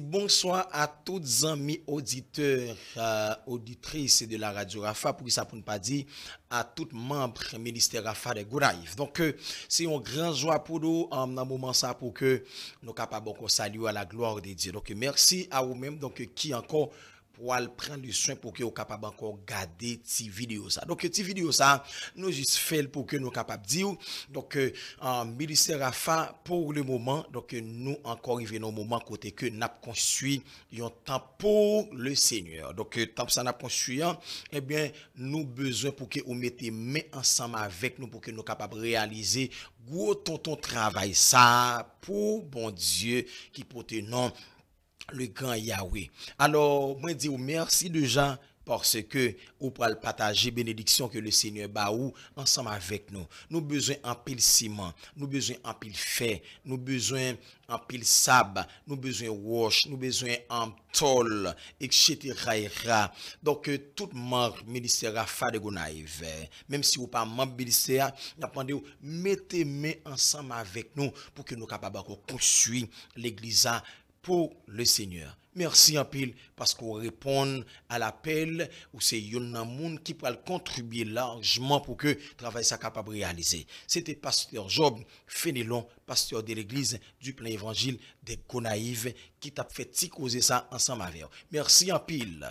Bonsoir à tous amis auditeurs, euh, auditrices de la radio Rafa, pour ça pour ne pas dire à tout membres ministère Rafa de Gouraïf. Donc, euh, c'est une grande joie pour nous en un moment ça pour que nous capables de saluer à la gloire de Dieu. Donc, merci à vous-même donc qui encore wal pren li swen pou ke ou kapab ankon gade ti video sa. Don ke ti video sa, nou jis fel pou ke nou kapab di ou. Don ke, euh, an milise rafa pou le mouman, don ke nou ankon riven nou mouman kote ke nap konsuy yon tan pou le seigneur. Don ke, tan pou sa nap konsuy an, ebyen eh nou bezwen pou ke ou mette men ansanm avèk nou pou ke nou kapab realize gwo ton ton travay sa pou bon dieu ki pote nan... le grand Yahweh. Alors, moi, dis merci déjà parce que vous pouvez partager bénédiction que le Seigneur baou ensemble avec nous. Nous besoin en pile ciment, nous besoin en pile fer, nous besoin en pile sable, nous besoin wash, nous besoin en tôle, etc. Donc euh, tout mort ministère fa de gonaïve. Même si vous pas membre ministère, mettez main ensemble avec nous pour que nous capables de construire l'église pour le Seigneur. Merci en pile parce qu'on répond à l'appel ou c'est un qui peut contribuer largement pour que le travail soit capable de réaliser. C'était pasteur Job Fenelon, pasteur de l'église du plein évangile des Gonaïves qui t'a fait causer ça ensemble avec vous. Merci en pile.